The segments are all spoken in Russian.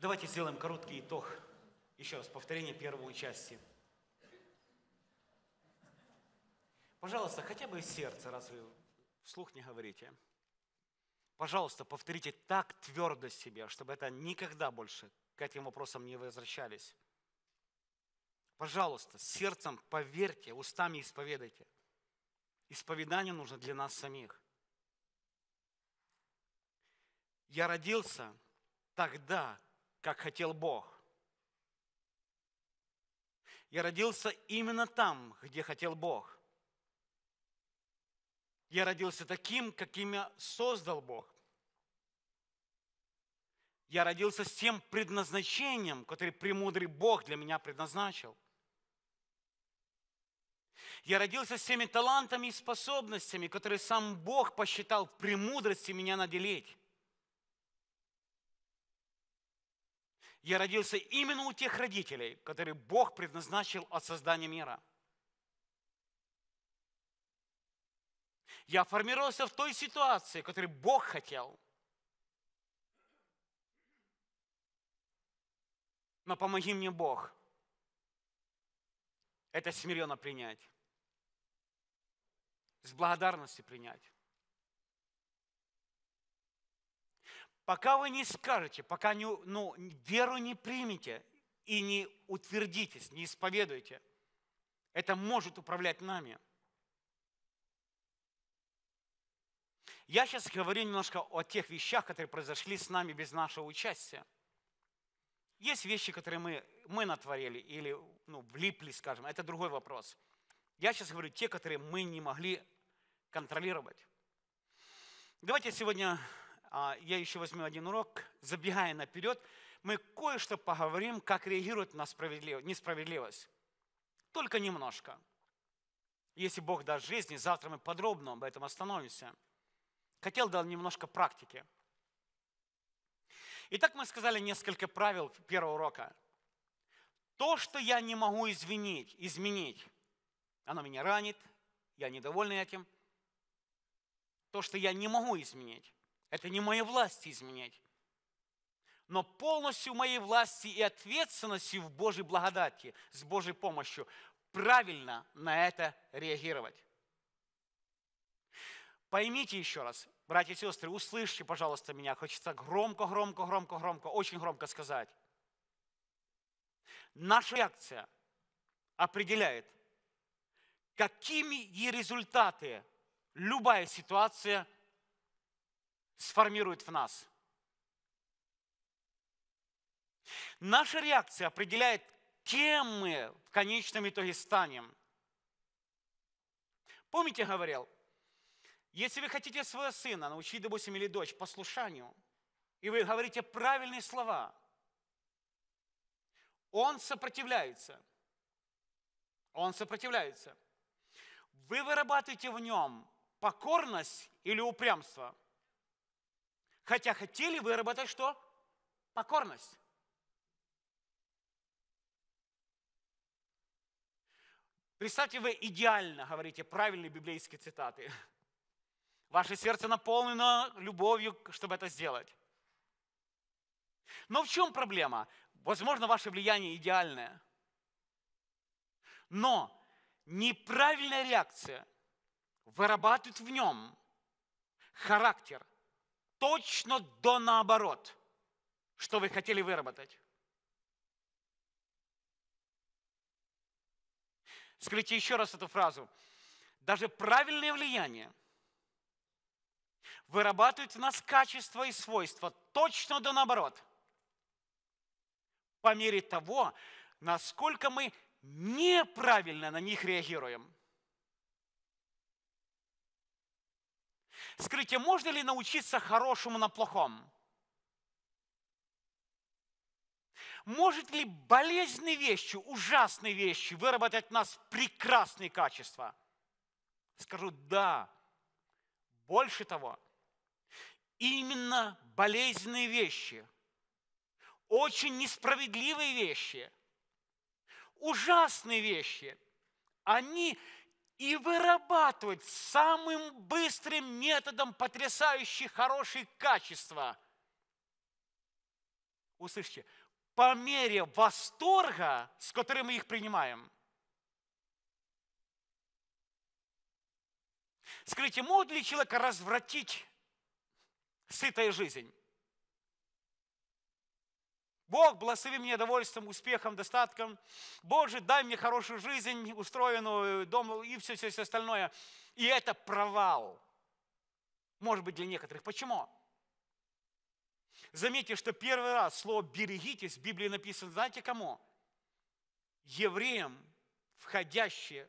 Давайте сделаем короткий итог. Еще раз, повторение первой части. Пожалуйста, хотя бы из сердца, раз вы вслух не говорите. Пожалуйста, повторите так твердо себе, чтобы это никогда больше к этим вопросам не возвращались. Пожалуйста, сердцем поверьте, устами исповедайте. Исповедание нужно для нас самих. Я родился тогда, как хотел Бог. Я родился именно там, где хотел Бог. Я родился таким, каким я создал Бог. Я родился с тем предназначением, которое премудрый Бог для меня предназначил. Я родился с теми талантами и способностями, которые сам Бог посчитал премудрости меня наделить. я родился именно у тех родителей, которые Бог предназначил от создания мира. Я формировался в той ситуации, которую Бог хотел. Но помоги мне, Бог, это смиренно принять, с благодарностью принять. Пока вы не скажете, пока не, ну, веру не примете и не утвердитесь, не исповедуете, это может управлять нами. Я сейчас говорю немножко о тех вещах, которые произошли с нами без нашего участия. Есть вещи, которые мы, мы натворили или ну, влипли, скажем, это другой вопрос. Я сейчас говорю те, которые мы не могли контролировать. Давайте сегодня а, я еще возьму один урок, забегая наперед, мы кое-что поговорим, как реагирует на справедлив... несправедливость. Только немножко. Если Бог даст жизни, завтра мы подробно об этом остановимся. Хотел дать немножко практики. Итак, мы сказали несколько правил первого урока. То, что я не могу извинить, изменить, оно меня ранит, я недоволен этим. То, что я не могу изменить. Это не моя власть изменять. Но полностью моей власти и ответственности в Божьей благодати, с Божьей помощью, правильно на это реагировать. Поймите еще раз, братья и сестры, услышьте, пожалуйста, меня. Хочется громко, громко, громко, громко, очень громко сказать. Наша реакция определяет, какими и результаты любая ситуация – сформирует в нас. Наша реакция определяет, кем мы в конечном итоге станем. Помните, говорил, если вы хотите своего сына научить, допустим, или дочь послушанию, и вы говорите правильные слова, он сопротивляется. Он сопротивляется. Вы вырабатываете в нем покорность или упрямство – Хотя хотели выработать что? Покорность. Представьте, вы идеально говорите правильные библейские цитаты. Ваше сердце наполнено любовью, чтобы это сделать. Но в чем проблема? Возможно, ваше влияние идеальное. Но неправильная реакция вырабатывает в нем характер, точно до наоборот, что вы хотели выработать. Скажите еще раз эту фразу. Даже правильное влияние вырабатывает в нас качества и свойства точно до наоборот. По мере того, насколько мы неправильно на них реагируем – Скажите, можно ли научиться хорошему на плохом? Может ли болезненные вещи, ужасные вещи выработать в нас прекрасные качества? Скажу «да». Больше того, именно болезненные вещи, очень несправедливые вещи, ужасные вещи, они и вырабатывать самым быстрым методом потрясающие хорошие качества. Услышьте, по мере восторга, с которым мы их принимаем. Скажите, может ли человека развратить сытая жизнь? Бог, благослови меня довольством, успехом, достатком. Боже, дай мне хорошую жизнь, устроенную, дом и все, все, все остальное. И это провал. Может быть, для некоторых. Почему? Заметьте, что первый раз слово «берегитесь» в Библии написано, знаете кому? Евреям, входящие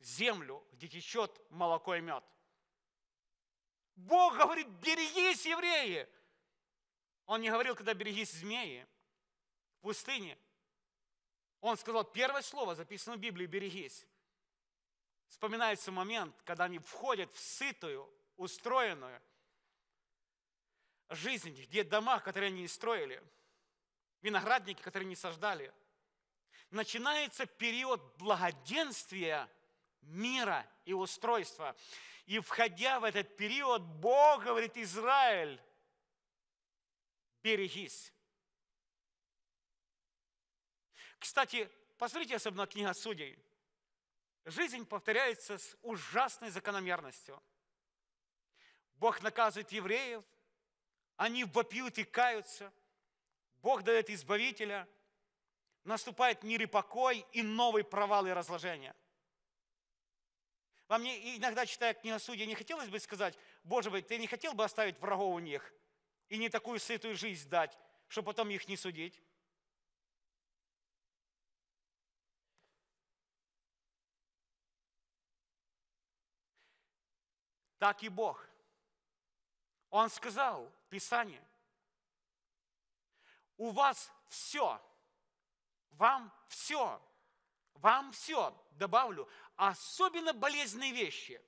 в землю, где течет молоко и мед. Бог говорит, берегись, евреи! Он не говорил, когда берегись змеи в пустыне. Он сказал, первое слово записано в Библии, берегись. Вспоминается момент, когда они входят в сытую, устроенную жизнь, где дома, которые они не строили, виноградники, которые не саждали. Начинается период благоденствия – мира и устройства. И входя в этот период, Бог говорит, Израиль, берегись. Кстати, посмотрите особенно книга Судей. Жизнь повторяется с ужасной закономерностью. Бог наказывает евреев, они вопиют и каются. Бог дает избавителя. Наступает мир и покой, и новый провал и разложение. Во мне иногда, читая книгу судей, не хотелось бы сказать, Боже мой, ты не хотел бы оставить врагов у них – и не такую сытую жизнь дать, чтобы потом их не судить? Так и Бог. Он сказал в Писании, у вас все, вам все, вам все, добавлю, особенно болезненные вещи,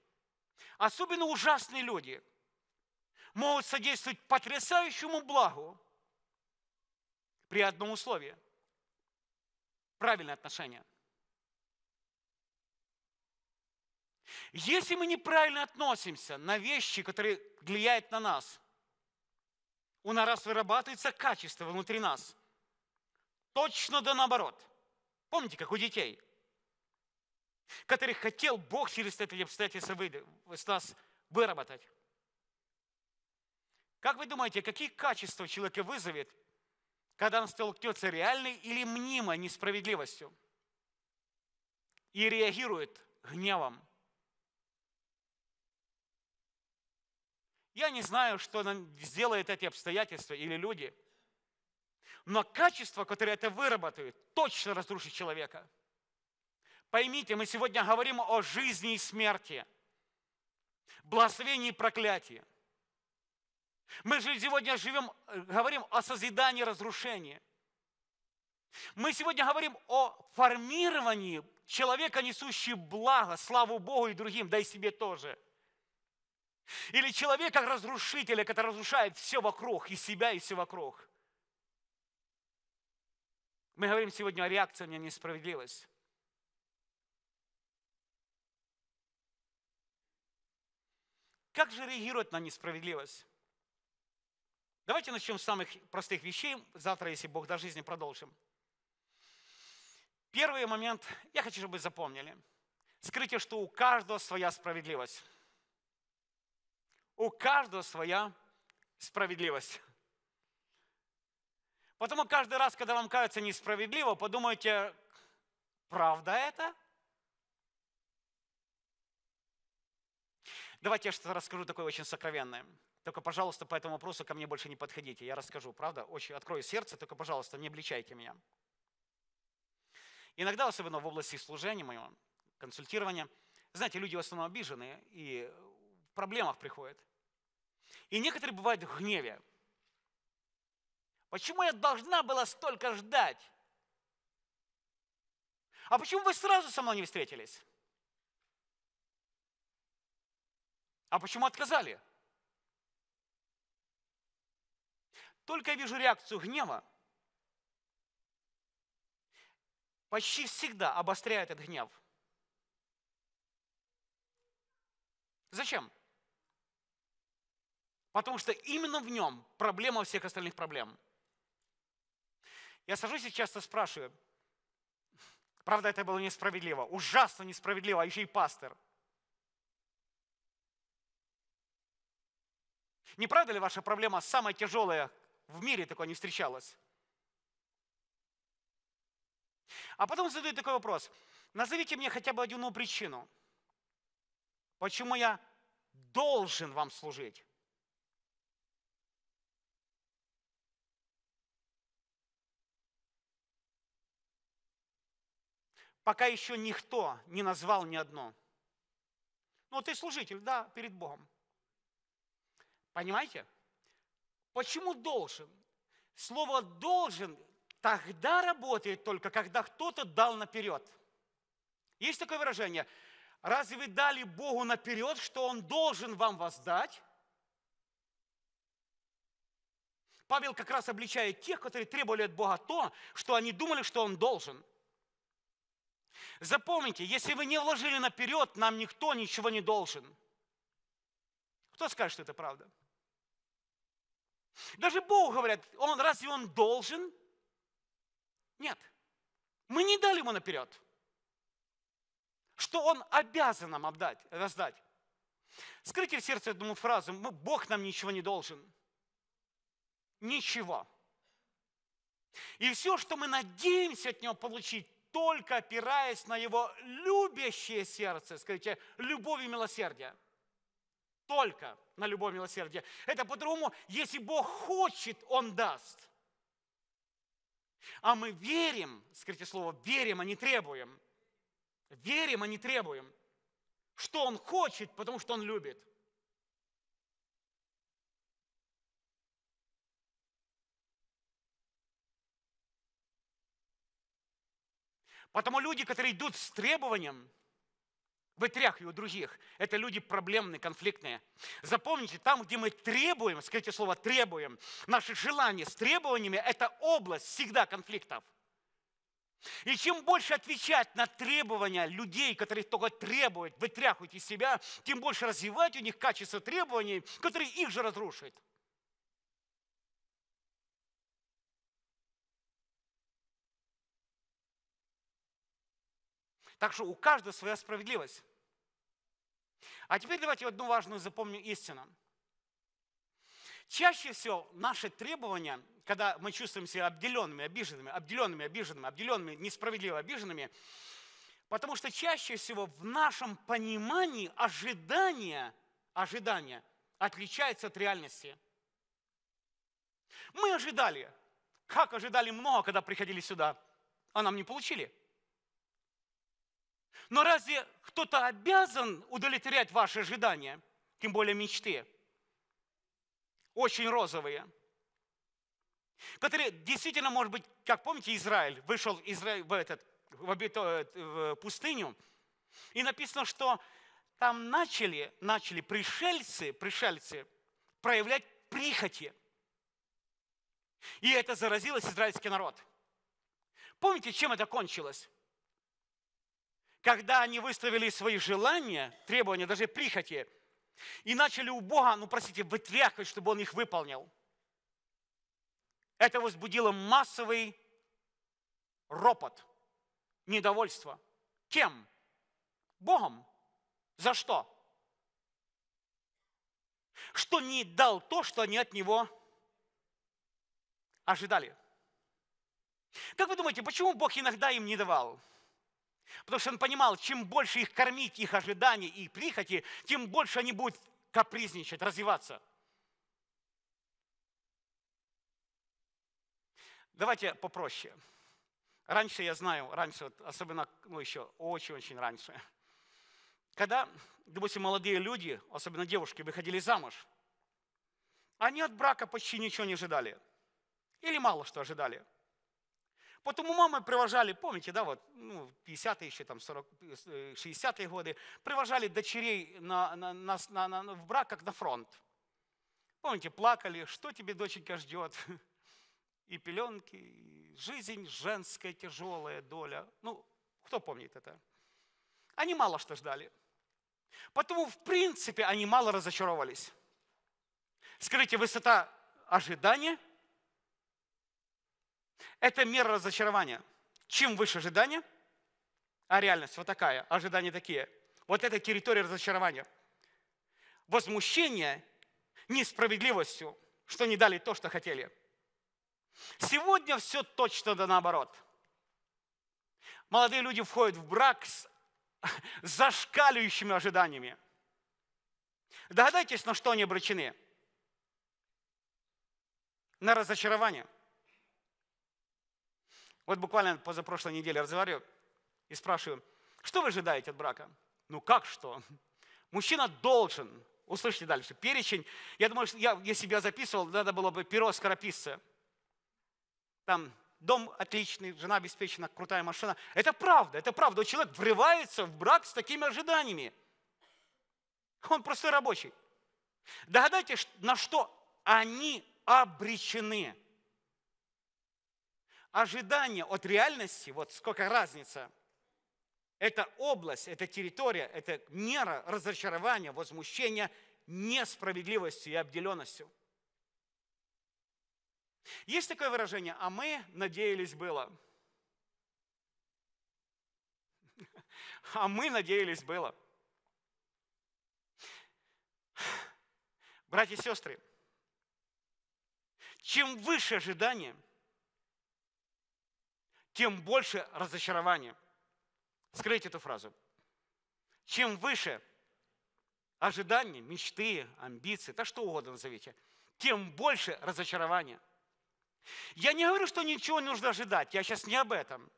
особенно ужасные люди – могут содействовать потрясающему благу при одном условии – правильное отношение. Если мы неправильно относимся на вещи, которые влияют на нас, у нас вырабатывается качество внутри нас. Точно да наоборот. Помните, как у детей, которых хотел Бог через эти обстоятельства вы с нас выработать. Как вы думаете, какие качества человека вызовет, когда он столкнется реальной или мнимой несправедливостью и реагирует гневом? Я не знаю, что сделают эти обстоятельства или люди, но качество, которое это выработает, точно разрушит человека. Поймите, мы сегодня говорим о жизни и смерти, благословении и проклятии. Мы же сегодня живем, э, говорим о созидании разрушения. Мы сегодня говорим о формировании человека, несущего благо, славу Богу и другим, да и себе тоже. Или человека разрушителя, который разрушает все вокруг, и себя, и все вокруг. Мы говорим сегодня о реакции на несправедливость. Как же реагировать на несправедливость? Давайте начнем с самых простых вещей. Завтра, если Бог до жизни, продолжим. Первый момент, я хочу, чтобы вы запомнили. Скрытие, что у каждого своя справедливость. У каждого своя справедливость. Потому каждый раз, когда вам кажется несправедливо, подумайте, правда это? Давайте я что-то расскажу такое очень сокровенное. Только, пожалуйста, по этому вопросу ко мне больше не подходите. Я расскажу, правда? Очень открою сердце, только, пожалуйста, не обличайте меня. Иногда, особенно в области служения моего, консультирования, знаете, люди в основном обижены и в проблемах приходят. И некоторые бывают в гневе. Почему я должна была столько ждать? А почему вы сразу со мной не встретились? А почему отказали? только я вижу реакцию гнева, почти всегда обостряю этот гнев. Зачем? Потому что именно в нем проблема всех остальных проблем. Я сажусь и часто спрашиваю, правда, это было несправедливо, ужасно несправедливо, а еще и пастор. Не правда ли ваша проблема самая тяжелая, в мире такое не встречалось. А потом задают такой вопрос. Назовите мне хотя бы одну причину, почему я должен вам служить. Пока еще никто не назвал ни одно. Ну, ты служитель, да, перед Богом. Понимаете? Почему должен? Слово «должен» тогда работает только, когда кто-то дал наперед. Есть такое выражение? Разве вы дали Богу наперед, что Он должен вам воздать? Павел как раз обличает тех, которые требовали от Бога то, что они думали, что Он должен. Запомните, если вы не вложили наперед, нам никто ничего не должен. Кто скажет, что это правда? Даже Бог говорят, он, разве он должен? Нет. Мы не дали ему наперед. Что он обязан нам отдать, раздать. Скрыть в сердце эту фразу, мы Бог нам ничего не должен. Ничего. И все, что мы надеемся от Него получить, только опираясь на Его любящее сердце, скажите, любовь и милосердие – только на любовь милосердие. Это по-другому, если Бог хочет, Он даст. А мы верим, скажите слово, верим, а не требуем. Верим, а не требуем. Что Он хочет, потому что Он любит. Потому люди, которые идут с требованием, в Итрях и у других. Это люди проблемные, конфликтные. Запомните, там, где мы требуем, скажите слово «требуем», наши желания с требованиями – это область всегда конфликтов. И чем больше отвечать на требования людей, которые только требуют, вытряхивают из себя, тем больше развивать у них качество требований, которые их же разрушит. Так что у каждого своя справедливость. А теперь давайте одну важную запомним истину. Чаще всего наши требования, когда мы чувствуем себя обделенными, обиженными, обделенными, обиженными, обделенными, несправедливо обиженными, потому что чаще всего в нашем понимании ожидания, ожидания отличается от реальности. Мы ожидали, как ожидали много, когда приходили сюда, а нам не получили – но разве кто-то обязан удовлетворять ваши ожидания, тем более мечты? Очень розовые. Которые действительно, может быть, как помните, Израиль вышел в, этот, в, обито, в пустыню, и написано, что там начали, начали пришельцы, пришельцы проявлять прихоти. И это заразилось израильский народ. Помните, чем это кончилось? когда они выставили свои желания, требования, даже прихоти, и начали у Бога, ну простите, вытряхивать, чтобы Он их выполнил. Это возбудило массовый ропот, недовольство. Кем? Богом. За что? Что не дал то, что они от него ожидали. Как вы думаете, почему Бог иногда им не давал? Потому что он понимал, чем больше их кормить, их ожиданий и прихоти, тем больше они будут капризничать, развиваться. Давайте попроще. Раньше я знаю, раньше, особенно, ну еще очень-очень раньше, когда, допустим, молодые люди, особенно девушки, выходили замуж, они от брака почти ничего не ожидали. Или мало что ожидали – Потому мамы привожали, помните, да, вот, ну, 50-е еще, там, 40, 60-е годы, привожали дочерей на, на, на, на, на, в брак, как на фронт. Помните, плакали, что тебе, доченька, ждет? И пеленки, и жизнь женская тяжелая доля. Ну, кто помнит это? Они мало что ждали. Потому, в принципе, они мало разочаровались. Скажите, высота ожидания – это мера разочарования. Чем выше ожидания, а реальность вот такая, а ожидания такие. Вот это территория разочарования. Возмущение несправедливостью, что не дали то, что хотели. Сегодня все точно да наоборот. Молодые люди входят в брак с зашкаливающими ожиданиями. Догадайтесь, на что они обречены? На разочарование – вот буквально позапрошлой неделе разговариваю и спрашиваю, что вы ожидаете от брака? Ну как что? Мужчина должен, услышите дальше, перечень. Я думаю, что я, я себя записывал, надо было бы перо скорописца. Там дом отличный, жена обеспечена, крутая машина. Это правда, это правда. Человек врывается в брак с такими ожиданиями. Он простой рабочий. Догадайтесь, на что они обречены – ожидание от реальности, вот сколько разница, это область, это территория, это мера разочарования, возмущения несправедливостью и обделенностью. Есть такое выражение, а мы надеялись было. А мы надеялись было. Братья и сестры, чем выше ожидание – тем больше разочарование. Скрыть эту фразу. Чем выше ожидания, мечты, амбиции, да что угодно назовите, тем больше разочарования. Я не говорю, что ничего не нужно ожидать, я сейчас не об этом.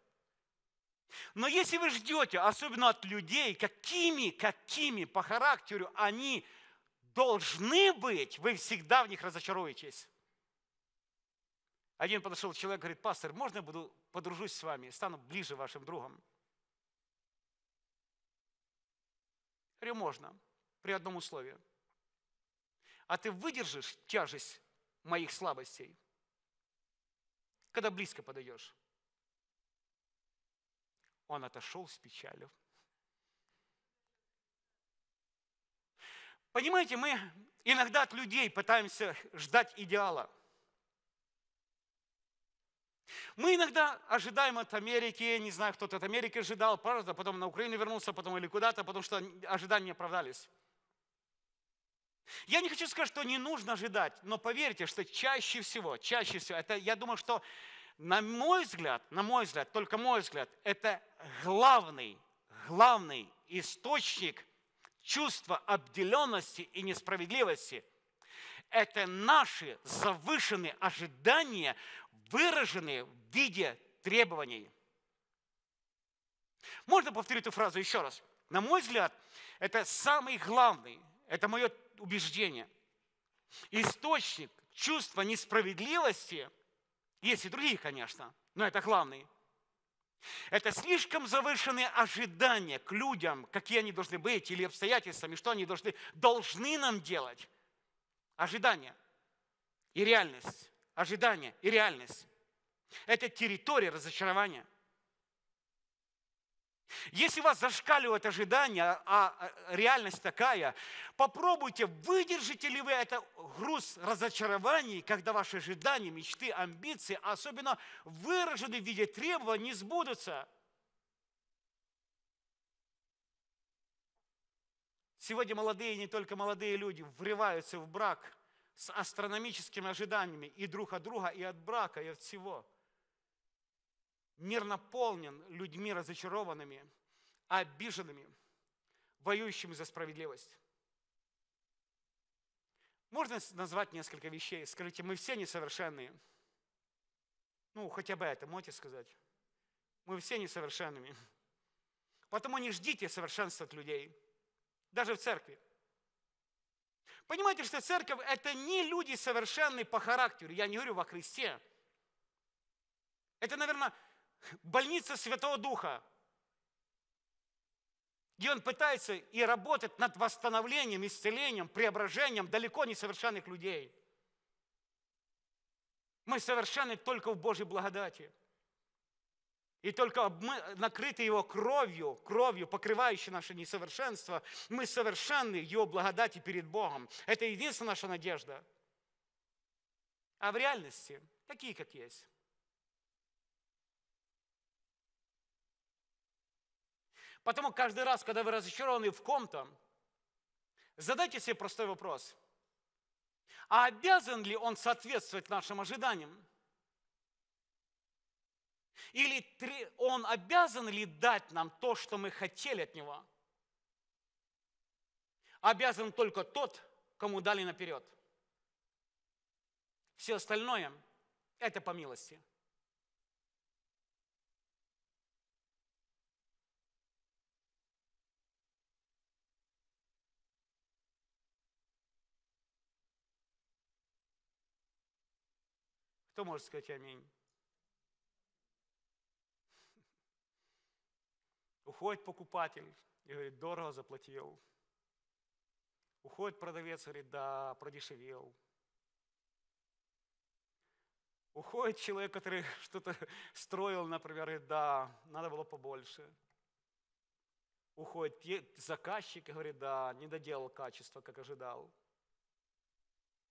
Но если вы ждете, особенно от людей, какими, какими по характеру они должны быть, вы всегда в них разочаруетесь. Один подошел человек, говорит, пастор, можно я буду подружусь с вами, стану ближе вашим другом? Говорю, можно, при одном условии. А ты выдержишь тяжесть моих слабостей, когда близко подойдешь? Он отошел с печалью. Понимаете, мы иногда от людей пытаемся ждать идеала – мы иногда ожидаем от Америки, не знаю, кто-то от Америки ожидал, правда, потом на Украину вернулся, потом или куда-то, потому что ожидания не оправдались. Я не хочу сказать, что не нужно ожидать, но поверьте, что чаще всего, чаще всего, это, я думаю, что на мой взгляд, на мой взгляд, только мой взгляд, это главный, главный источник чувства обделенности и несправедливости – это наши завышенные ожидания выражены в виде требований. Можно повторить эту фразу еще раз? На мой взгляд, это самый главный, это мое убеждение. Источник чувства несправедливости, есть и другие, конечно, но это главный. Это слишком завышенные ожидания к людям, какие они должны быть, или обстоятельствами, что они должны, должны нам делать. Ожидания и реальность ожидания и реальность. Это территория разочарования. Если вас зашкаливают ожидания, а, а реальность такая, попробуйте, выдержите ли вы это груз разочарований, когда ваши ожидания, мечты, амбиции, особенно выражены в виде требований, не сбудутся. Сегодня молодые, не только молодые люди, врываются в брак – с астрономическими ожиданиями и друг от друга, и от брака, и от всего. Мир наполнен людьми разочарованными, обиженными, воюющими за справедливость. Можно назвать несколько вещей. Скажите, мы все несовершенные. Ну, хотя бы это можете сказать. Мы все несовершенными. Потому не ждите совершенства от людей, даже в церкви. Понимаете, что церковь – это не люди совершенные по характеру, я не говорю во Христе. Это, наверное, больница Святого Духа, где он пытается и работает над восстановлением, исцелением, преображением далеко несовершенных людей. Мы совершенны только в Божьей благодати – и только мы накрыты Его кровью, кровью, покрывающей наше несовершенство, мы совершенны Его благодати перед Богом. Это единственная наша надежда. А в реальности такие, как есть. Потому каждый раз, когда вы разочарованы в ком-то, задайте себе простой вопрос. А обязан ли он соответствовать нашим ожиданиям? Или он обязан ли дать нам то, что мы хотели от него? Обязан только тот, кому дали наперед. Все остальное – это по милости. Кто может сказать аминь? Уходит покупатель и говорит, дорого заплатил. Уходит продавец, говорит, да, продешевел. Уходит человек, который что-то строил, например, говорит, да, надо было побольше. Уходит заказчик и говорит, да, не доделал качество, как ожидал.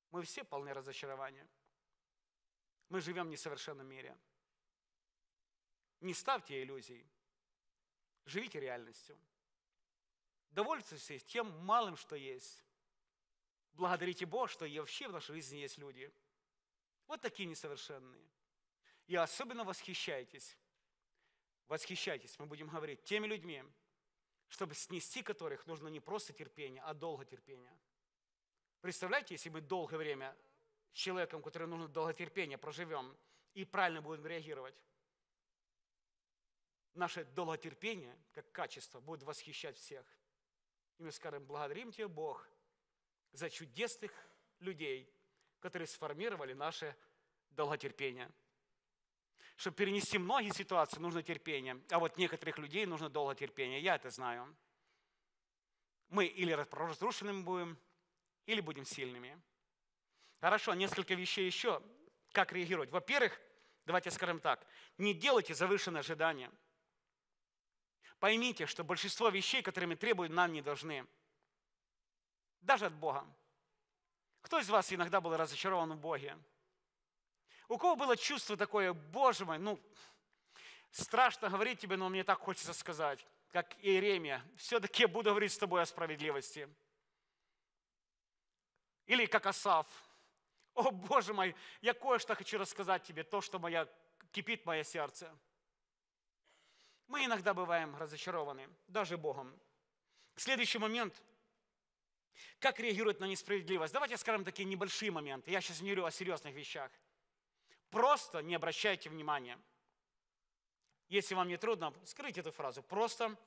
Мы все полны разочарования. Мы живем в несовершенном мире. Не ставьте иллюзий. Живите реальностью. Довольствуйтесь тем малым, что есть. Благодарите Бога, что и вообще в нашей жизни есть люди. Вот такие несовершенные. И особенно восхищайтесь. Восхищайтесь, мы будем говорить, теми людьми, чтобы снести которых нужно не просто терпение, а долго терпение. Представляете, если мы долгое время с человеком, которому нужно долготерпение, проживем и правильно будем реагировать – наше долготерпение, как качество, будет восхищать всех. И мы скажем, благодарим Тебя, Бог, за чудесных людей, которые сформировали наше долготерпение. Чтобы перенести многие ситуации, нужно терпение. А вот некоторых людей нужно долготерпение. Я это знаю. Мы или разрушенными будем, или будем сильными. Хорошо, несколько вещей еще. Как реагировать? Во-первых, давайте скажем так, не делайте завышенные ожидания – Поймите, что большинство вещей, которыми требуют, нам не должны. Даже от Бога. Кто из вас иногда был разочарован в Боге? У кого было чувство такое, боже мой, ну, страшно говорить тебе, но мне так хочется сказать, как Иеремия, все-таки я буду говорить с тобой о справедливости. Или как Асав, о боже мой, я кое-что хочу рассказать тебе, то, что моя, кипит мое сердце. Мы иногда бываем разочарованы, даже Богом. Следующий момент. Как реагирует на несправедливость? Давайте скажем такие небольшие моменты. Я сейчас не говорю о серьезных вещах. Просто не обращайте внимания. Если вам не трудно, скрыть эту фразу. Просто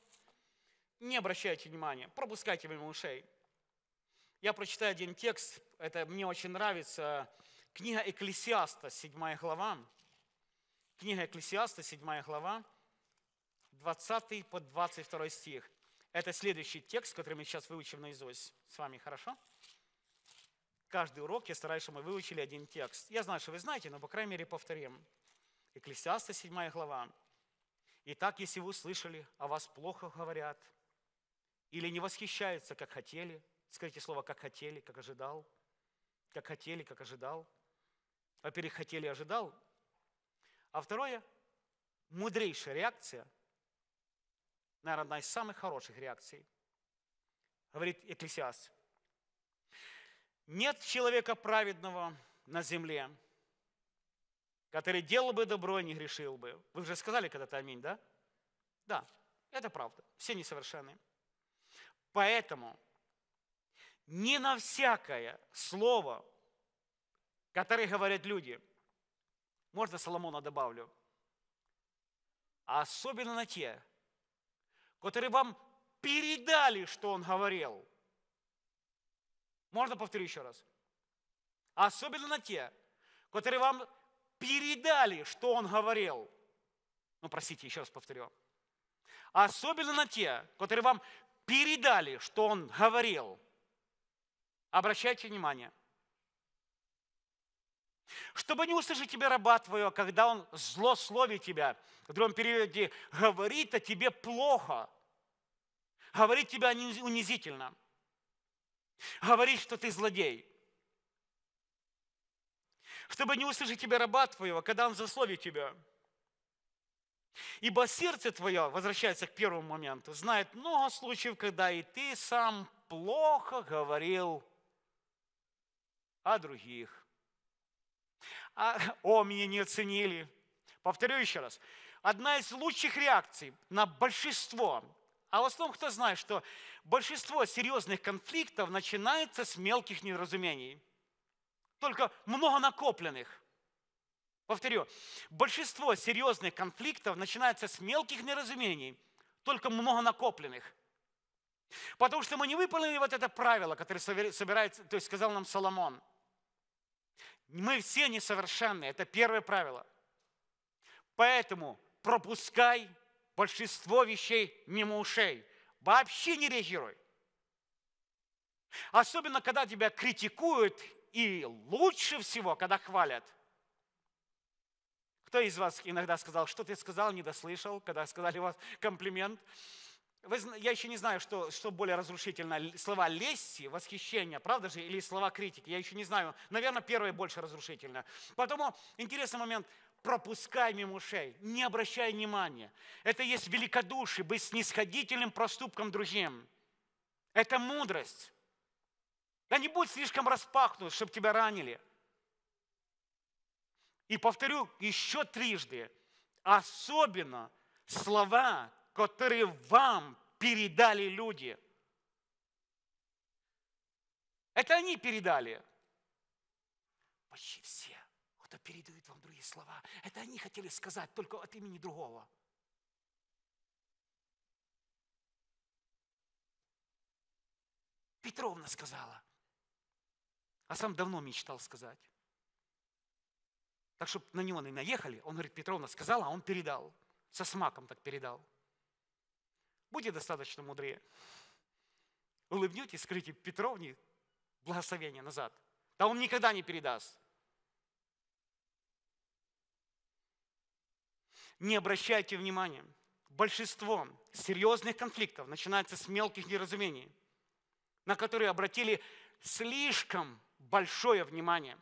не обращайте внимания, пропускайте мимо ушей. Я прочитаю один текст, это мне очень нравится. Книга Экклесиаста, 7 глава. Книга Экклесиаста, 7 глава. 20 по 22 стих. Это следующий текст, который мы сейчас выучим наизусть. С вами хорошо? Каждый урок я стараюсь, чтобы мы выучили один текст. Я знаю, что вы знаете, но, по крайней мере, повторим. Экклесиаста 7 глава. «Итак, если вы услышали, о вас плохо говорят, или не восхищаются, как хотели, скажите слово «как хотели», «как ожидал», «как хотели», «как ожидал». Во-первых, «хотели», «ожидал», а второе – мудрейшая реакция – наверное, одна из самых хороших реакций. Говорит Экклесиас. Нет человека праведного на земле, который делал бы добро и не грешил бы. Вы уже сказали когда-то аминь, да? Да, это правда. Все несовершенны. Поэтому не на всякое слово, которое говорят люди, можно Соломона добавлю, а особенно на те, которые вам передали, что он говорил. Можно повторить еще раз? Особенно на те, которые вам передали, что он говорил. Ну, простите, еще раз повторю. Особенно на те, которые вам передали, что он говорил. Обращайте внимание. Чтобы не услышать тебя, раба твоего, когда он злословит тебя. В другом периоде говорит о а тебе плохо. Говорить тебя унизительно. Говорить, что ты злодей. Чтобы не услышать тебя раба твоего, когда он засловит тебя. Ибо сердце твое, возвращается к первому моменту, знает много случаев, когда и ты сам плохо говорил о других. А, о, меня не оценили. Повторю еще раз. Одна из лучших реакций на большинство а в основном кто знает, что большинство серьезных конфликтов начинается с мелких неразумений. Только много накопленных. Повторю, большинство серьезных конфликтов начинается с мелких неразумений, только много накопленных. Потому что мы не выполнили вот это правило, которое собирается, то есть сказал нам Соломон. Мы все несовершенны, это первое правило. Поэтому пропускай большинство вещей мимо ушей. Вообще не реагируй. Особенно, когда тебя критикуют, и лучше всего, когда хвалят. Кто из вас иногда сказал, что ты сказал, не дослышал, когда сказали вас комплимент? Вы, я еще не знаю, что, что более разрушительно, слова лести, восхищения, правда же, или слова критики, я еще не знаю. Наверное, первое больше разрушительно. Поэтому интересный момент, пропускай мимо ушей, не обращай внимания. Это есть великодушие, быть снисходительным проступком другим. Это мудрость. Да не будь слишком распахнут, чтобы тебя ранили. И повторю еще трижды, особенно слова, которые вам передали люди. Это они передали. Почти все кто-то передает вам другие слова. Это они хотели сказать только от имени другого. Петровна сказала. А сам давно мечтал сказать. Так, чтобы на него не наехали, он говорит, Петровна сказала, а он передал. Со смаком так передал. Будьте достаточно мудрее. Улыбнетесь, скажите Петровне благословение назад. Да он никогда не передаст. Не обращайте внимания. Большинство серьезных конфликтов начинается с мелких неразумений, на которые обратили слишком большое внимание.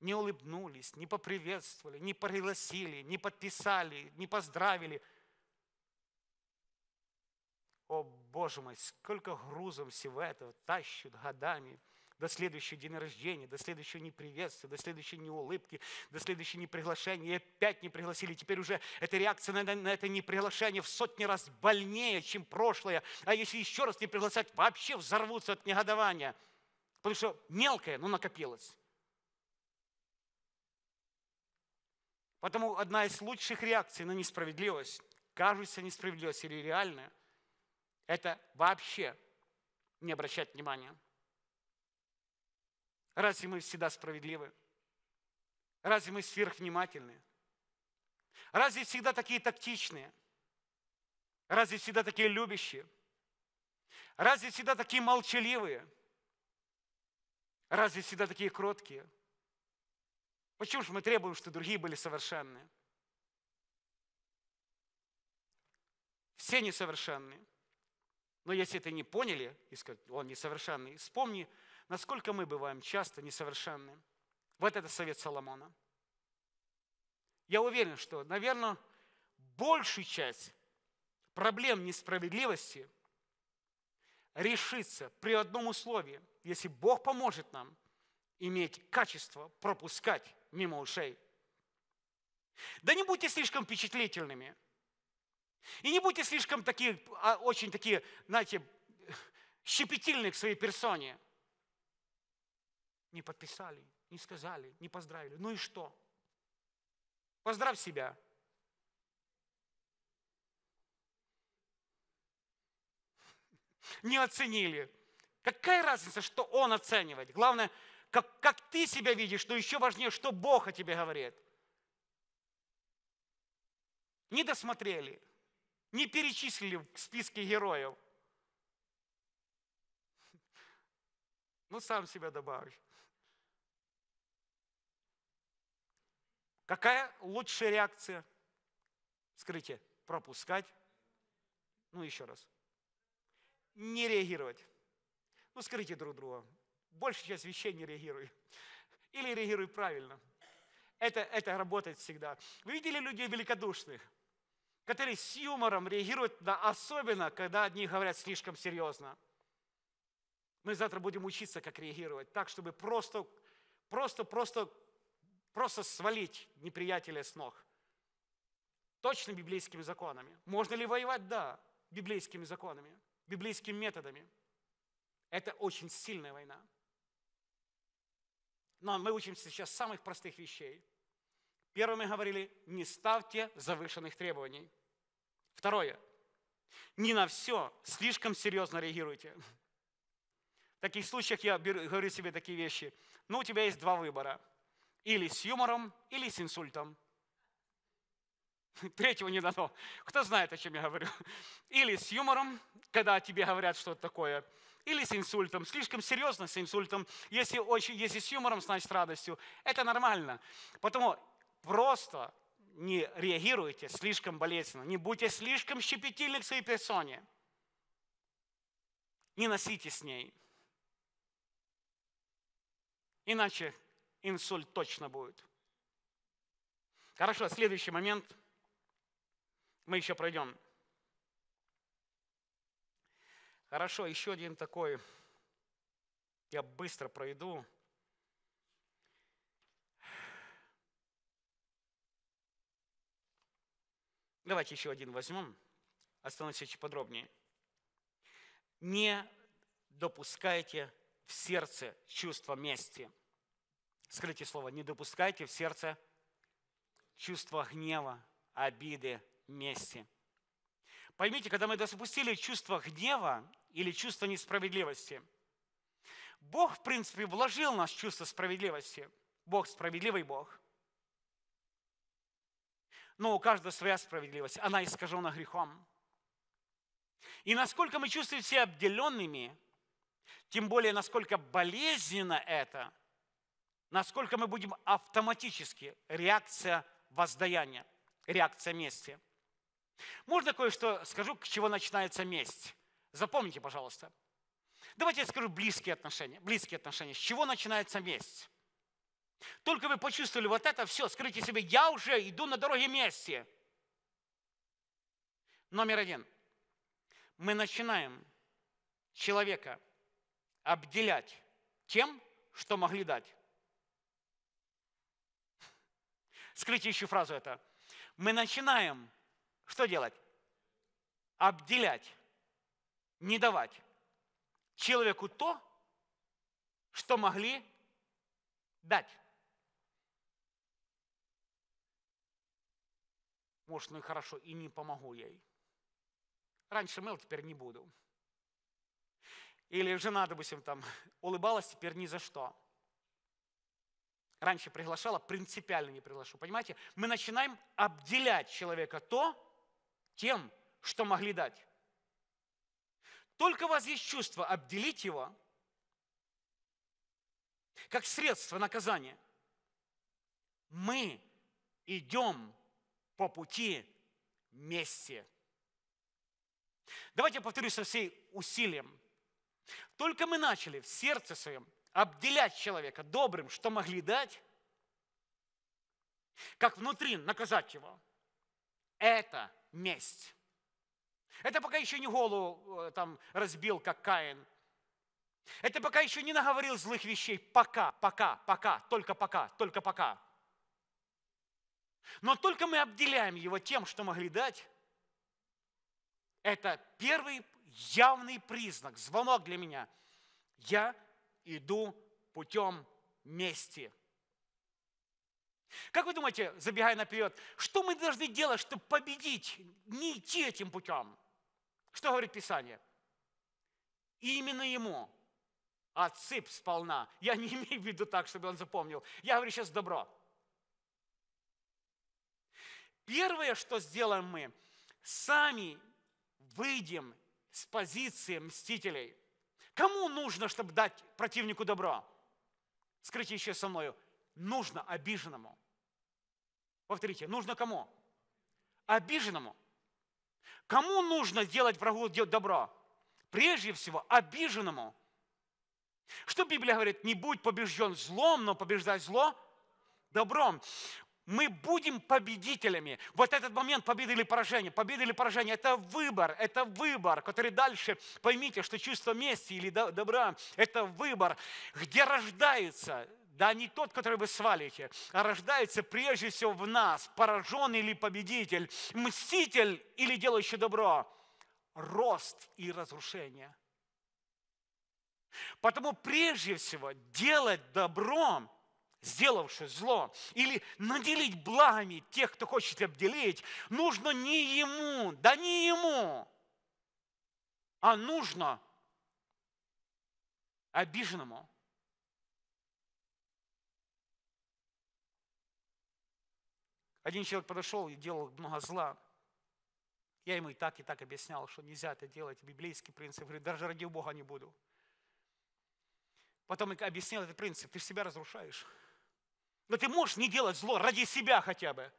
Не улыбнулись, не поприветствовали, не пригласили, не подписали, не поздравили. О, Боже мой, сколько грузом всего этого тащут годами – до следующего дня рождения, до следующего неприветствия, до следующей неулыбки, до следующего неприглашения. приглашения, и опять не пригласили. Теперь уже эта реакция на, на это неприглашение в сотни раз больнее, чем прошлое. А если еще раз не приглашать, вообще взорвутся от негодования. Потому что мелкое, но накопилось. Потому одна из лучших реакций на несправедливость, кажется несправедливость или реальная, это вообще не обращать внимания. Разве мы всегда справедливы? Разве мы сверхвнимательны? Разве всегда такие тактичные? Разве всегда такие любящие? Разве всегда такие молчаливые? Разве всегда такие кроткие? Почему же мы требуем, чтобы другие были совершенны? Все несовершенны. Но если ты не поняли и сказать, он несовершенный, вспомни Насколько мы бываем часто несовершенны? Вот это совет Соломона. Я уверен, что, наверное, большую часть проблем несправедливости решится при одном условии, если Бог поможет нам иметь качество пропускать мимо ушей. Да не будьте слишком впечатлительными. И не будьте слишком такие, а, очень такие, знаете, щепетильны к своей персоне. Не подписали, не сказали, не поздравили. Ну и что? Поздравь себя. Не оценили. Какая разница, что он оценивает? Главное, как, как ты себя видишь, но еще важнее, что Бог о тебе говорит. Не досмотрели, не перечислили в списке героев. Ну, сам себя добавишь. Какая лучшая реакция? Скрытие. Пропускать. Ну, еще раз. Не реагировать. Ну, скрытие друг другу. Большая часть вещей не реагируй. Или реагируй правильно. Это, это работает всегда. Вы видели людей великодушных, которые с юмором реагируют, на, особенно, когда одни говорят слишком серьезно. Мы завтра будем учиться, как реагировать, так, чтобы просто, просто, просто просто свалить неприятеля с ног. Точно библейскими законами. Можно ли воевать? Да, библейскими законами, библейскими методами. Это очень сильная война. Но мы учимся сейчас самых простых вещей. первое мы говорили, не ставьте завышенных требований. Второе, не на все слишком серьезно реагируйте. В таких случаях я говорю себе такие вещи. Ну, у тебя есть два выбора – или с юмором, или с инсультом. Третьего не дано. Кто знает, о чем я говорю? Или с юмором, когда тебе говорят что-то такое, или с инсультом. Слишком серьезно с инсультом. Если, очень, если с юмором, значит, с радостью. Это нормально. Потому просто не реагируйте слишком болезненно. Не будьте слишком щепетильны к своей персоне. Не носите с ней. Иначе инсульт точно будет. Хорошо, следующий момент. Мы еще пройдем. Хорошо, еще один такой. Я быстро пройду. Давайте еще один возьмем. Остановимся чуть подробнее. Не допускайте в сердце чувство мести – Скажите слово, не допускайте в сердце чувства гнева, обиды, мести. Поймите, когда мы допустили чувство гнева или чувство несправедливости, Бог, в принципе, вложил в нас чувство справедливости. Бог – справедливый Бог. Но у каждого своя справедливость, она искажена грехом. И насколько мы чувствуем себя обделенными, тем более, насколько болезненно это – насколько мы будем автоматически реакция воздаяния, реакция мести. Можно кое-что скажу, к чего начинается месть? Запомните, пожалуйста. Давайте я скажу близкие отношения. Близкие отношения. С чего начинается месть? Только вы почувствовали вот это все, скажите себе, я уже иду на дороге мести. Номер один. Мы начинаем человека обделять тем, что могли дать. Скрыть еще фразу это. Мы начинаем что делать? Обделять, не давать человеку то, что могли дать. Может, ну и хорошо, и не помогу ей. Раньше мыл, теперь не буду. Или жена, допустим, там улыбалась, теперь ни за что раньше приглашала, принципиально не приглашу. Понимаете, мы начинаем обделять человека то, тем, что могли дать. Только у вас есть чувство обделить его, как средство наказания. Мы идем по пути мести. Давайте я повторю со всей усилием. Только мы начали в сердце своем обделять человека добрым, что могли дать, как внутри наказать его. Это месть. Это пока еще не голову э, там разбил, как Каин. Это пока еще не наговорил злых вещей. Пока, пока, пока, только пока, только пока. Но только мы обделяем его тем, что могли дать, это первый явный признак, звонок для меня. Я иду путем мести. Как вы думаете, забегая наперед, что мы должны делать, чтобы победить, не идти этим путем? Что говорит Писание? именно ему отсып а сполна. Я не имею в виду так, чтобы он запомнил. Я говорю сейчас добро. Первое, что сделаем мы, сами выйдем с позиции мстителей – Кому нужно, чтобы дать противнику добро? Скажите еще со мною. Нужно обиженному. Повторите, нужно кому? Обиженному. Кому нужно сделать врагу добро? Прежде всего, обиженному. Что Библия говорит? Не будь побежден злом, но побеждай зло добром мы будем победителями. Вот этот момент победы или поражения, победы или поражения, это выбор, это выбор, который дальше, поймите, что чувство мести или добра, это выбор, где рождается да, не тот, который вы свалите, а рождается прежде всего в нас, пораженный или победитель, мститель или делающий добро, рост и разрушение. Потому прежде всего делать добром – сделавший зло, или наделить благами тех, кто хочет обделить, нужно не ему, да не ему, а нужно обиженному. Один человек подошел и делал много зла. Я ему и так, и так объяснял, что нельзя это делать, библейский принцип. Говорит, даже ради Бога не буду. Потом объяснил этот принцип, ты себя разрушаешь. Но ты можешь не делать зло ради себя хотя бы.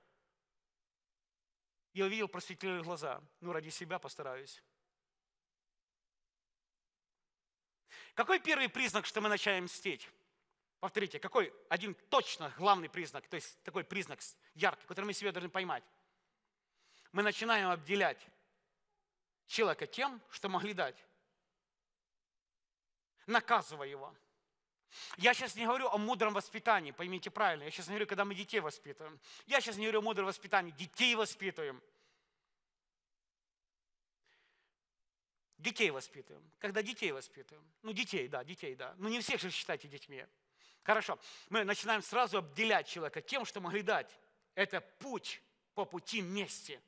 Я увидел, просветлели глаза. Ну, ради себя постараюсь. Какой первый признак, что мы начинаем мстить? Повторите, какой один точно главный признак, то есть такой признак яркий, который мы себе должны поймать? Мы начинаем обделять человека тем, что могли дать, наказывая его – я сейчас не говорю о мудром воспитании, поймите правильно. Я сейчас не говорю, когда мы детей воспитываем. Я сейчас не говорю о мудром воспитании, детей воспитываем. Детей воспитываем. Когда детей воспитываем. Ну, детей, да, детей, да. Ну, не всех же считайте детьми. Хорошо. Мы начинаем сразу обделять человека тем, что могли дать. Это путь по пути мести.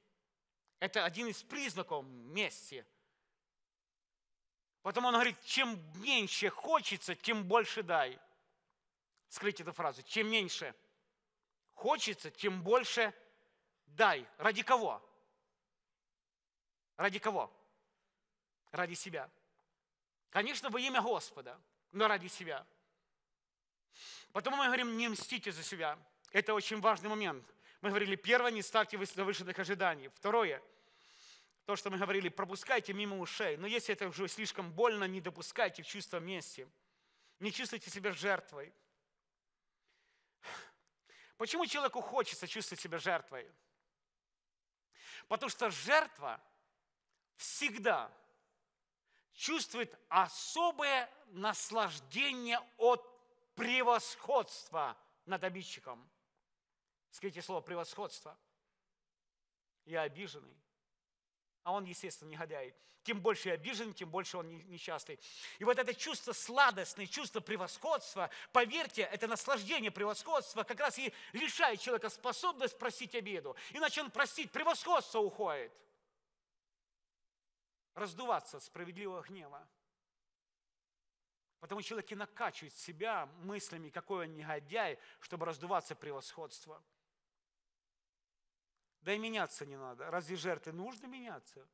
Это один из признаков мести – Потом он говорит, чем меньше хочется, тем больше дай. Скрыть эту фразу. Чем меньше хочется, тем больше дай. Ради кого? Ради кого? Ради себя. Конечно, во имя Господа, но ради себя. Потом мы говорим, не мстите за себя. Это очень важный момент. Мы говорили, первое, не ставьте завышенных ожиданий. Второе – то, что мы говорили, пропускайте мимо ушей. Но если это уже слишком больно, не допускайте в чувства мести. Не чувствуйте себя жертвой. Почему человеку хочется чувствовать себя жертвой? Потому что жертва всегда чувствует особое наслаждение от превосходства над обидчиком. Скажите слово «превосходство». Я обиженный, а он, естественно, негодяй. Тем больше обижен, тем больше он несчастный. И вот это чувство сладостное, чувство превосходства, поверьте, это наслаждение превосходства как раз и лишает человека способность просить обиду. Иначе он просить, превосходство уходит. Раздуваться от справедливого гнева. Потому человек и накачивает себя мыслями, какой он негодяй, чтобы раздуваться превосходство. Да и меняться не надо. Разве жертвы нужно меняться?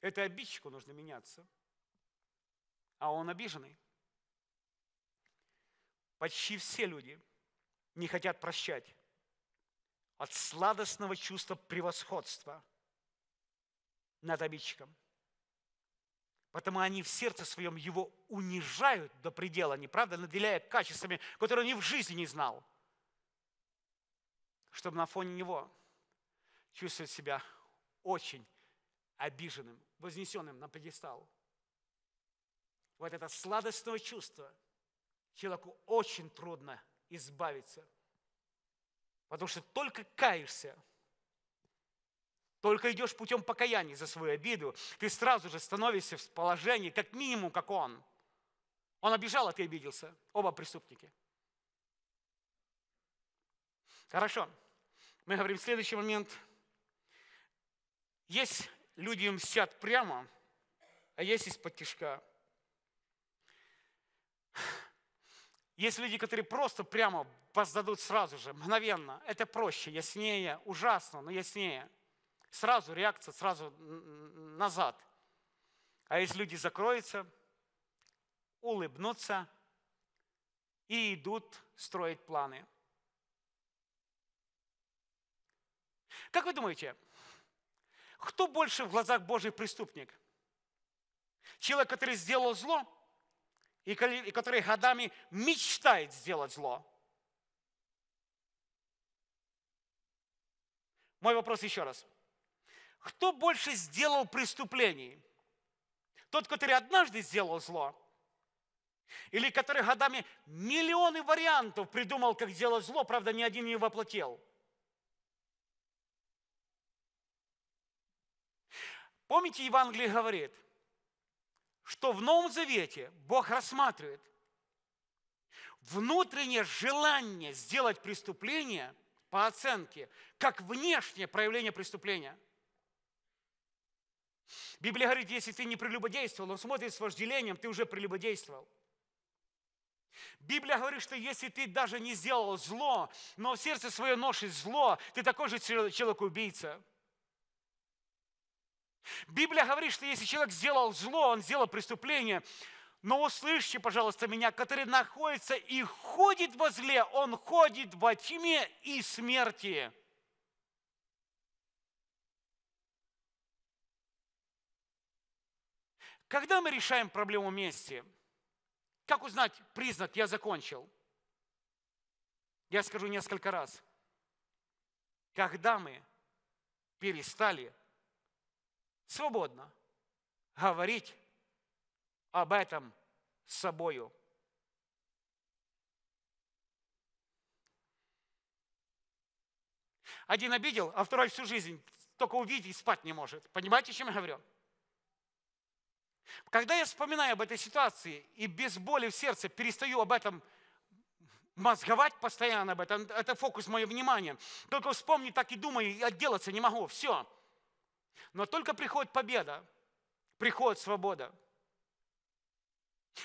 Это обидчику нужно меняться. А он обиженный. Почти все люди не хотят прощать от сладостного чувства превосходства над обидчиком. Потому они в сердце своем его унижают до предела, неправда, наделяя качествами, которые он ни в жизни не знал – чтобы на фоне него чувствовать себя очень обиженным, вознесенным на пьедестал. Вот это сладостное чувство человеку очень трудно избавиться, потому что только каешься, только идешь путем покаяния за свою обиду, ты сразу же становишься в положении, как минимум, как он. Он обижал, а ты обиделся. Оба преступники. Хорошо. Мы говорим, следующий момент. Есть люди им мстят прямо, а есть из-под тяжка. Есть люди, которые просто прямо воздадут сразу же, мгновенно. Это проще, яснее, ужасно, но яснее. Сразу реакция, сразу назад. А если люди закроются, улыбнутся и идут строить планы – Как вы думаете, кто больше в глазах Божьих преступник? Человек, который сделал зло, и который годами мечтает сделать зло. Мой вопрос еще раз. Кто больше сделал преступлений? Тот, который однажды сделал зло, или который годами миллионы вариантов придумал, как сделать зло, правда, ни один не воплотил – Помните, Евангелие говорит, что в Новом Завете Бог рассматривает внутреннее желание сделать преступление по оценке, как внешнее проявление преступления. Библия говорит, если ты не прелюбодействовал, он смотрит с вожделением, ты уже прелюбодействовал. Библия говорит, что если ты даже не сделал зло, но в сердце свое ношишь зло, ты такой же человек-убийца – Библия говорит, что если человек сделал зло, он сделал преступление, но услышьте, пожалуйста, меня, который находится и ходит во зле, он ходит во тьме и смерти. Когда мы решаем проблему вместе, как узнать признак «я закончил»? Я скажу несколько раз. Когда мы перестали свободно говорить об этом с собою. Один обидел, а второй всю жизнь только увидеть спать не может. Понимаете, о чем я говорю? Когда я вспоминаю об этой ситуации и без боли в сердце перестаю об этом мозговать постоянно об этом, это фокус моего внимания. Только вспомни, так и думаю, и отделаться не могу. Все. Но только приходит победа, приходит свобода.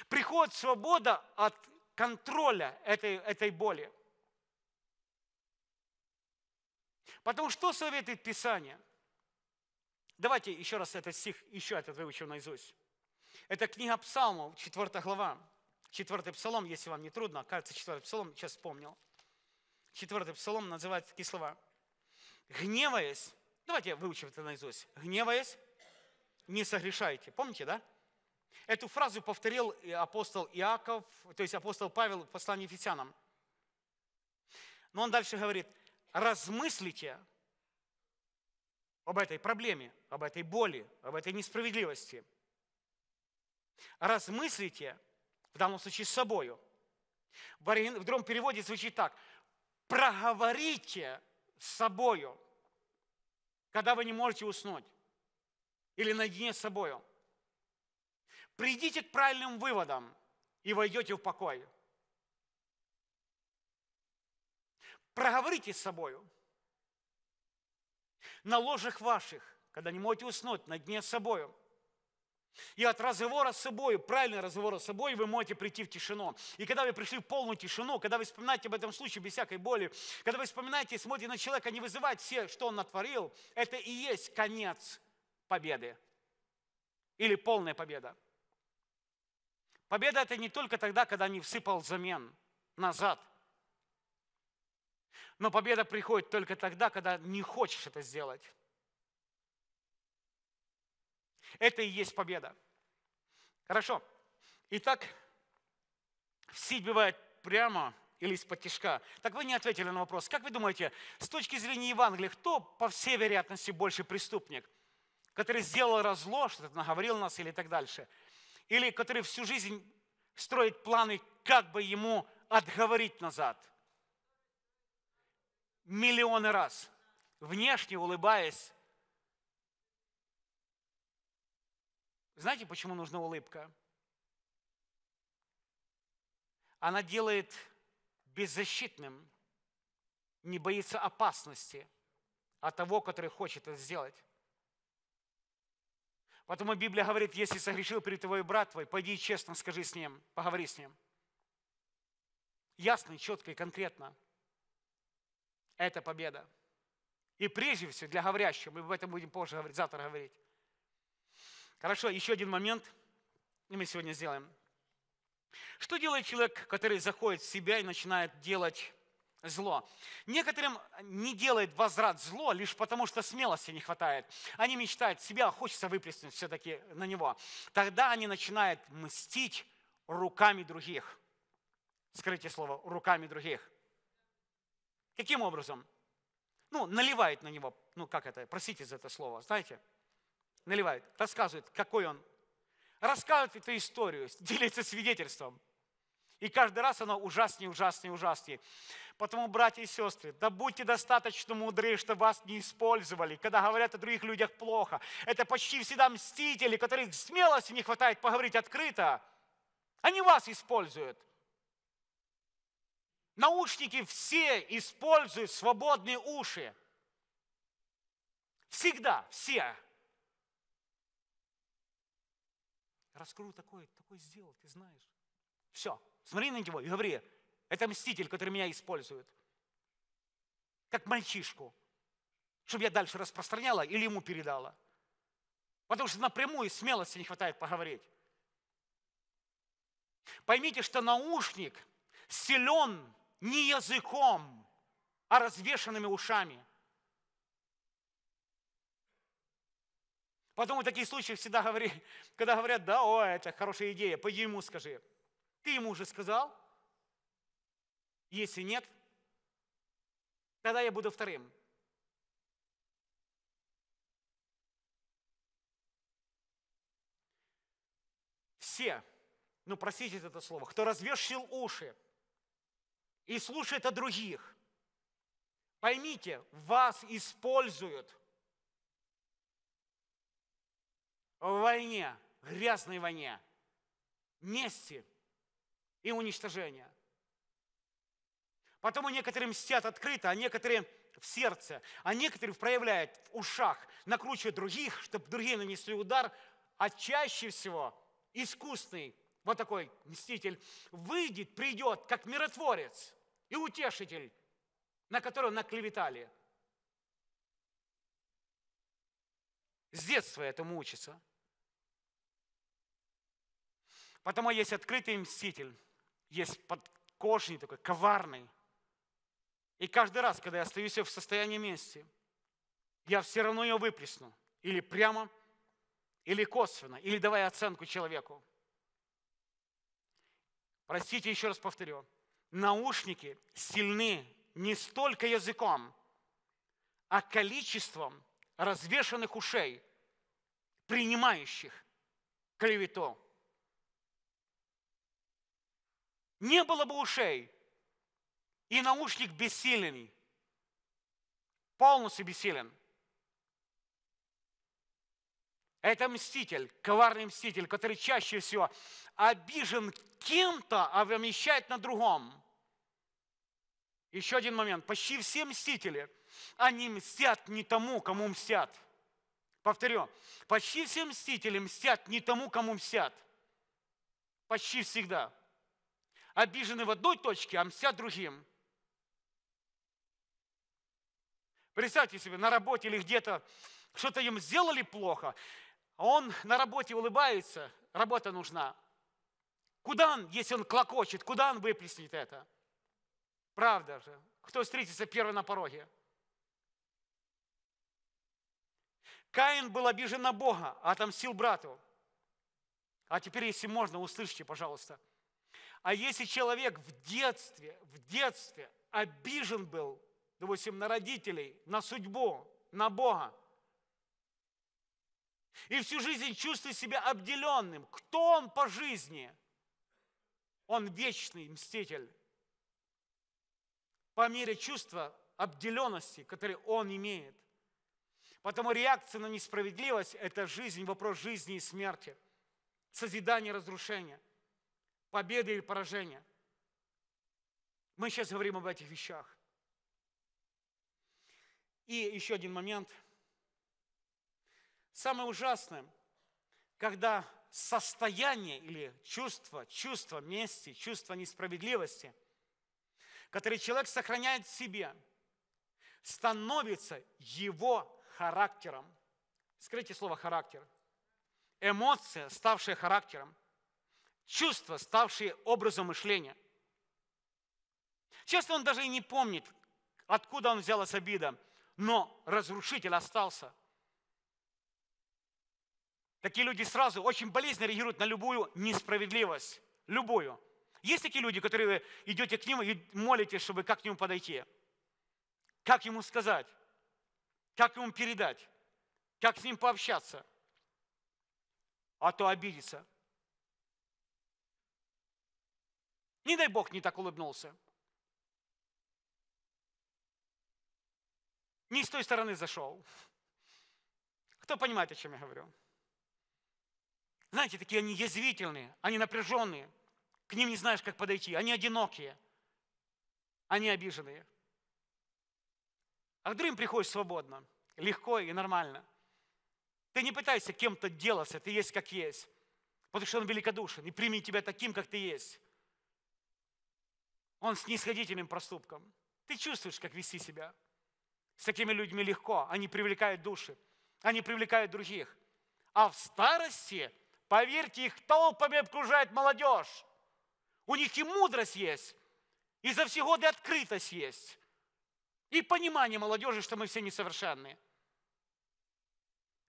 Приходит свобода от контроля этой, этой боли. Потому что советует Писание? Давайте еще раз этот стих, еще этот выучим наизусть. Это книга Псалмов, 4 глава. 4 Псалом, если вам не трудно, кажется, 4 Псалом, сейчас вспомнил. 4 Псалом называет такие слова. «Гневаясь, Давайте выучим это наизусть. Гневаясь, не согрешайте. Помните, да? Эту фразу повторил апостол Иаков, то есть апостол Павел в послании Ефесянам. Но он дальше говорит, размыслите об этой проблеме, об этой боли, об этой несправедливости. Размыслите, в данном случае, с собою. В другом переводе звучит так. Проговорите с собою – когда вы не можете уснуть или наедине с собой, Придите к правильным выводам и войдете в покой. Проговорите с собою на ложах ваших, когда не можете уснуть, на дне с собою. И от разговора с собой, правильного разговора с собой, вы можете прийти в тишину. И когда вы пришли в полную тишину, когда вы вспоминаете об этом случае без всякой боли, когда вы вспоминаете и смотрите на человека, не вызывать все, что он натворил, это и есть конец победы. Или полная победа. Победа – это не только тогда, когда не всыпал замен назад. Но победа приходит только тогда, когда не хочешь это сделать. Это и есть победа. Хорошо. Итак, все бывает прямо или из-под тяжка. Так вы не ответили на вопрос. Как вы думаете, с точки зрения Евангелия, кто по всей вероятности больше преступник? Который сделал разло, что-то наговорил нас или так дальше? Или который всю жизнь строит планы, как бы ему отговорить назад? Миллионы раз. Внешне улыбаясь, Знаете, почему нужна улыбка? Она делает беззащитным, не боится опасности от того, который хочет это сделать. Потому Библия говорит, если согрешил перед твоим брат твой, пойди честно скажи с ним, поговори с ним. Ясно, четко и конкретно. Это победа. И прежде всего для говорящего, мы об этом будем позже говорить, завтра говорить, Хорошо, еще один момент, и мы сегодня сделаем. Что делает человек, который заходит в себя и начинает делать зло. Некоторым не делает возврат зло лишь потому, что смелости не хватает. Они мечтают себя, хочется выплеснуть все-таки на него. Тогда они начинают мстить руками других. Скройте слово «руками других». Каким образом? Ну, наливает на него. Ну, как это? Простите за это слово, знаете? наливает, рассказывает, какой он. Рассказывает эту историю, делится свидетельством. И каждый раз оно ужаснее, ужаснее, ужаснее. Потому, братья и сестры, да будьте достаточно мудры, что вас не использовали, когда говорят о других людях плохо. Это почти всегда мстители, которых смелости не хватает поговорить открыто. Они вас используют. Наушники все используют свободные уши. Всегда, все. раскрою такое, такое сделал, ты знаешь. Все, смотри на него и говори, это мститель, который меня использует. Как мальчишку, чтобы я дальше распространяла или ему передала. Потому что напрямую смелости не хватает поговорить. Поймите, что наушник силен не языком, а развешенными ушами – Потом в таких случаях всегда говори, когда говорят, да, о, это хорошая идея, пойди ему скажи. Ты ему уже сказал? Если нет, тогда я буду вторым. Все, ну простите это слово, кто развешил уши и слушает о других, поймите, вас используют – в войне, грязной войне, мести и уничтожения. Потом некоторые мстят открыто, а некоторые в сердце, а некоторые проявляют в ушах, накручивают других, чтобы другие нанесли удар, а чаще всего искусный вот такой мститель выйдет, придет, как миротворец и утешитель, на которого наклеветали. С детства этому учится. Потому есть открытый мститель, есть подкошный такой, коварный. И каждый раз, когда я остаюсь в состоянии мести, я все равно ее выплесну. Или прямо, или косвенно, или давая оценку человеку. Простите, еще раз повторю. Наушники сильны не столько языком, а количеством развешенных ушей, принимающих клевету. Не было бы ушей, и наушник бессилен, полностью бессилен. Это мститель, коварный мститель, который чаще всего обижен кем-то, а вымещает на другом. Еще один момент. Почти все мстители, они мстят не тому, кому мстят. Повторю, почти все мстители мстят не тому, кому мстят. Почти всегда обижены в одной точке, а мстят другим. Представьте себе, на работе или где-то что-то им сделали плохо, а он на работе улыбается, работа нужна. Куда он, если он клокочет, куда он выплеснет это? Правда же. Кто встретится первый на пороге? Каин был обижен на Бога, а отомстил брату. А теперь, если можно, услышьте, пожалуйста – а если человек в детстве, в детстве обижен был, допустим, на родителей, на судьбу, на Бога, и всю жизнь чувствует себя обделенным, кто он по жизни? Он вечный мститель. По мере чувства обделенности, который он имеет. Потому реакция на несправедливость – это жизнь, вопрос жизни и смерти, созидание, разрушение – победы или поражения. Мы сейчас говорим об этих вещах. И еще один момент. Самое ужасное, когда состояние или чувство, чувство мести, чувство несправедливости, которое человек сохраняет в себе, становится его характером. Скажите слово «характер». Эмоция, ставшая характером чувства, ставшие образом мышления. Часто он даже и не помнит, откуда он взялась обида, но разрушитель остался. Такие люди сразу очень болезненно реагируют на любую несправедливость. Любую. Есть такие люди, которые вы идете к ним и молитесь, чтобы как к нему подойти? Как ему сказать? Как ему передать? Как с ним пообщаться? А то обидится – Не дай Бог не так улыбнулся. Не с той стороны зашел. Кто понимает, о чем я говорю? Знаете, такие они язвительные, они напряженные. К ним не знаешь, как подойти. Они одинокие. Они обиженные. А к другим приходишь свободно, легко и нормально. Ты не пытайся кем-то делаться, ты есть как есть. Потому что он великодушен и примет тебя таким, как ты есть. Он с нисходительным проступком. Ты чувствуешь, как вести себя. С такими людьми легко. Они привлекают души. Они привлекают других. А в старости, поверьте, их толпами окружает молодежь. У них и мудрость есть, и за все годы открытость есть, и понимание молодежи, что мы все несовершенные.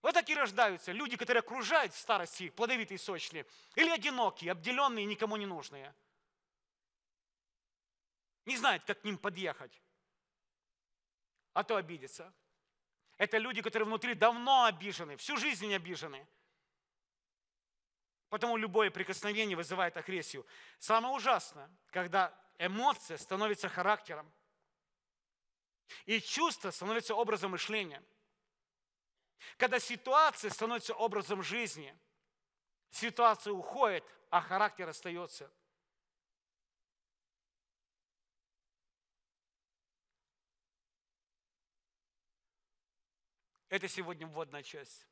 Вот такие рождаются люди, которые окружают в старости плодовитые, сочные, или одинокие, обделенные, никому не нужные – не знает, как к ним подъехать, а то обидится. Это люди, которые внутри давно обижены, всю жизнь обижены. Потому любое прикосновение вызывает агрессию. Самое ужасное, когда эмоция становится характером, и чувство становится образом мышления. Когда ситуация становится образом жизни, ситуация уходит, а характер остается – Это сегодня вводная часть.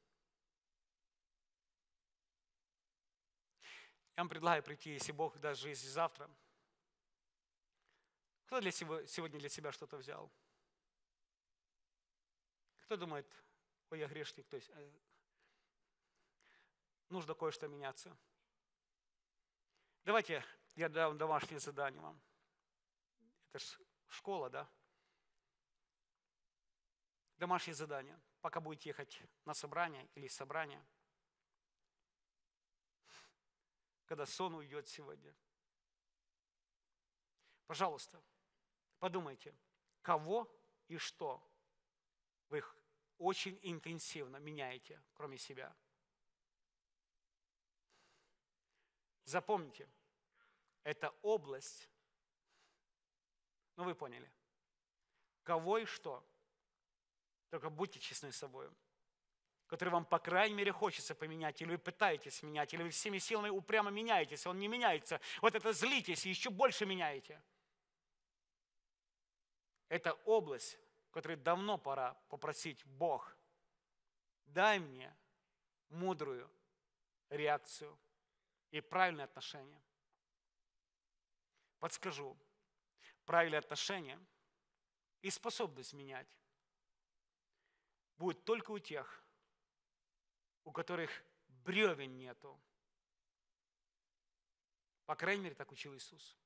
Я вам предлагаю прийти, если Бог даже если завтра. Кто для сего, сегодня для себя что-то взял? Кто думает, ой, я грешник, то есть э, нужно кое-что меняться? Давайте я дам домашнее задание вам. Это ж школа, да? Домашнее задание пока будете ехать на собрание или собрание, Когда сон уйдет сегодня. Пожалуйста, подумайте, кого и что вы очень интенсивно меняете, кроме себя. Запомните, это область, ну вы поняли, кого и что только будьте честны с собой, который вам, по крайней мере, хочется поменять, или вы пытаетесь менять, или вы всеми силами упрямо меняетесь, он не меняется. Вот это злитесь и еще больше меняете. Это область, которой давно пора попросить Бог, дай мне мудрую реакцию и правильное отношение. Подскажу, правильное отношение и способность менять будет только у тех, у которых бревен нету. По крайней мере, так учил Иисус.